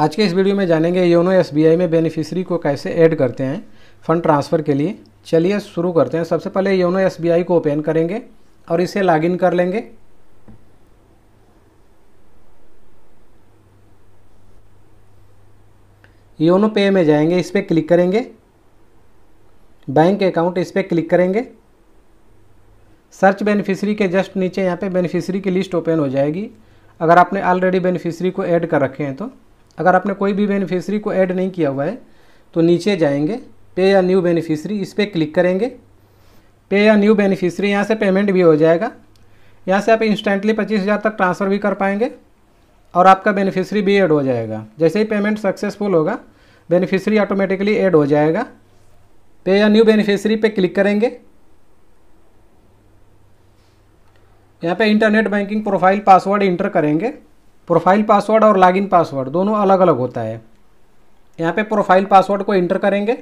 आज के इस वीडियो में जानेंगे योनो एस में बेनिफिशरी को कैसे ऐड करते हैं फ़ंड ट्रांसफ़र के लिए चलिए शुरू करते हैं सबसे पहले योनो एस को ओपन करेंगे और इसे लॉगिन कर लेंगे योनो पे में जाएंगे इस पर क्लिक करेंगे बैंक अकाउंट इस पर क्लिक करेंगे सर्च बेनिफिशरी के जस्ट नीचे यहाँ पे बेनिफिशरी की लिस्ट ओपन हो जाएगी अगर आपने ऑलरेडी बेनिफिशरी को ऐड कर रखे हैं तो अगर आपने कोई भी बेनिफिशरी को ऐड नहीं किया हुआ है तो नीचे जाएंगे पे या न्यू बेनिफिशरी इस पर क्लिक करेंगे पे या न्यू बेनिफिशरी यहाँ से पेमेंट भी हो जाएगा यहाँ से आप इंस्टेंटली पच्चीस हज़ार तक ट्रांसफ़र भी कर पाएंगे और आपका बेनिफिशरी भी ऐड हो जाएगा जैसे ही पेमेंट सक्सेसफुल होगा बेनिफिशरी ऑटोमेटिकली ऐड हो जाएगा पे या न्यू बेनिफिशरी पे क्लिक करेंगे यहाँ पे internet banking profile password enter करेंगे प्रोफाइल पासवर्ड और लॉगिन पासवर्ड दोनों अलग अलग होता है यहाँ पे प्रोफाइल पासवर्ड को इंटर करेंगे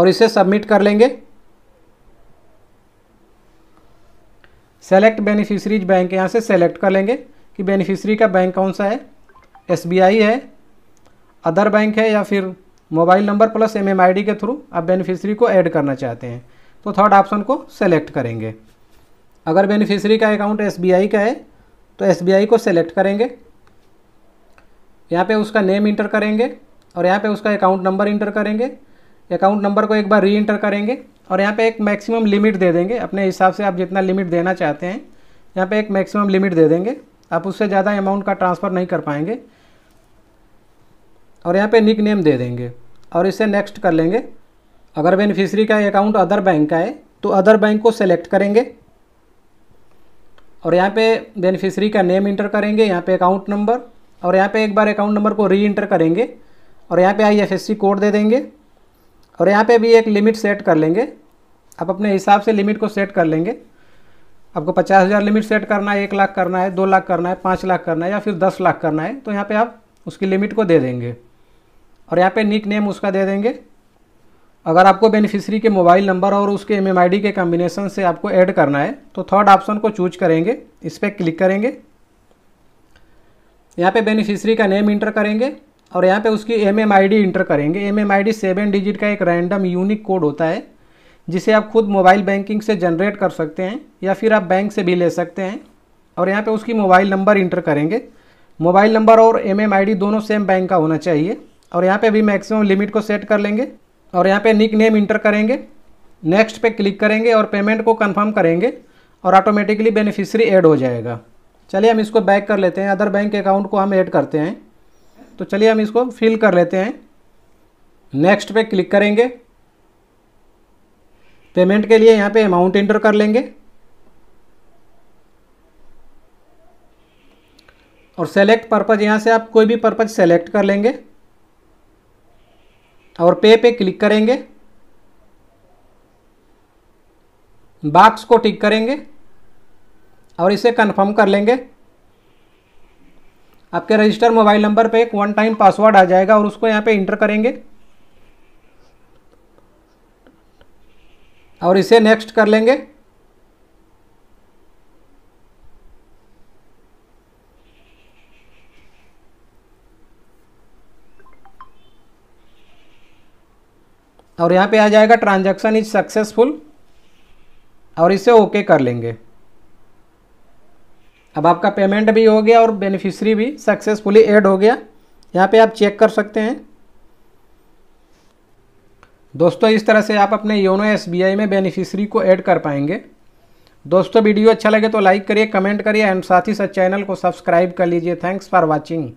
और इसे सबमिट कर लेंगे सेलेक्ट बेनिफिशरीज बैंक यहाँ से सेलेक्ट कर लेंगे कि बेनिफिशरी का बैंक कौन सा है एसबीआई है अदर बैंक है या फिर मोबाइल नंबर प्लस एमएमआईडी के थ्रू आप बेनिफिशरी को ऐड करना चाहते हैं तो थर्ड ऑप्शन को सेलेक्ट करेंगे अगर बेनिफिशरी का अकाउंट एस का है तो एस को सेलेक्ट करेंगे यहाँ पे उसका नेम इंटर करेंगे और यहाँ पे उसका अकाउंट नंबर इंटर करेंगे अकाउंट नंबर को एक बार री इंटर करेंगे और यहाँ पे एक मैक्सिमम लिमिट दे देंगे अपने हिसाब से आप जितना लिमिट देना चाहते हैं यहाँ पे एक मैक्सिमम लिमिट दे देंगे आप उससे ज़्यादा अमाउंट का ट्रांसफ़र नहीं कर पाएंगे और यहाँ पर निक नेम दे देंगे और इसे नेक्स्ट कर लेंगे अगर बेनिफिशरी का अकाउंट अदर बैंक का है तो अदर बैंक को सेलेक्ट करेंगे और यहाँ पे बेनिफिशरी का नेम इंटर करेंगे यहाँ पे अकाउंट नंबर और यहाँ पे एक बार अकाउंट नंबर को री इंटर करेंगे और यहाँ पे आईएफएससी कोड दे देंगे और यहाँ पे भी एक लिमिट सेट कर लेंगे आप अपने हिसाब से लिमिट को सेट कर लेंगे आपको पचास हज़ार लिमिट सेट करना है एक लाख करना है दो लाख करना है पाँच लाख करना है या फिर दस लाख करना है तो यहाँ पर आप उसकी लिमिट को दे देंगे और यहाँ पर निक नेम उसका दे देंगे अगर आपको बेनिफिशरी के मोबाइल नंबर और उसके एम के कॉम्बिनेशन से आपको ऐड करना है तो थर्ड ऑप्शन को चूज करेंगे इस पर क्लिक करेंगे यहाँ पे बेनिफिशरी का नेम इंटर करेंगे और यहाँ पे उसकी एम एम इंटर करेंगे एम एम सेवन डिजिट का एक रैंडम यूनिक कोड होता है जिसे आप खुद मोबाइल बैंकिंग से जनरेट कर सकते हैं या फिर आप बैंक से भी ले सकते हैं और यहाँ पे उसकी मोबाइल नंबर इंटर करेंगे मोबाइल नंबर और एम दोनों सेम बैंक का होना चाहिए और यहाँ पर भी मैक्सिमम लिमिट को सेट कर लेंगे और यहाँ पे निक नेम इंटर करेंगे नेक्स्ट पे क्लिक करेंगे और पेमेंट को कंफर्म करेंगे और ऑटोमेटिकली बेनिफिशियरी ऐड हो जाएगा चलिए हम इसको बैक कर लेते हैं अदर बैंक अकाउंट को हम ऐड करते हैं तो चलिए हम इसको फिल कर लेते हैं नेक्स्ट पे क्लिक करेंगे पेमेंट के लिए यहाँ पे अमाउंट इंटर कर लेंगे और सेलेक्ट पर्पज़ यहाँ से आप कोई भी पर्पज़ सेलेक्ट कर लेंगे और पे पे क्लिक करेंगे बॉक्स को टिक करेंगे और इसे कंफर्म कर लेंगे आपके रजिस्टर मोबाइल नंबर पे एक वन टाइम पासवर्ड आ जाएगा और उसको यहाँ पे इंटर करेंगे और इसे नेक्स्ट कर लेंगे और यहाँ पे आ जाएगा ट्रांजैक्शन इज सक्सेसफुल और इसे ओके कर लेंगे अब आपका पेमेंट भी हो गया और बेनिफिशरी भी सक्सेसफुली ऐड हो गया यहाँ पे आप चेक कर सकते हैं दोस्तों इस तरह से आप अपने योनो एस में बेनिफिशरी को ऐड कर पाएंगे दोस्तों वीडियो अच्छा लगे तो लाइक करिए कमेंट करिए एंड साथ ही साथ चैनल को सब्सक्राइब कर लीजिए थैंक्स फॉर वॉचिंग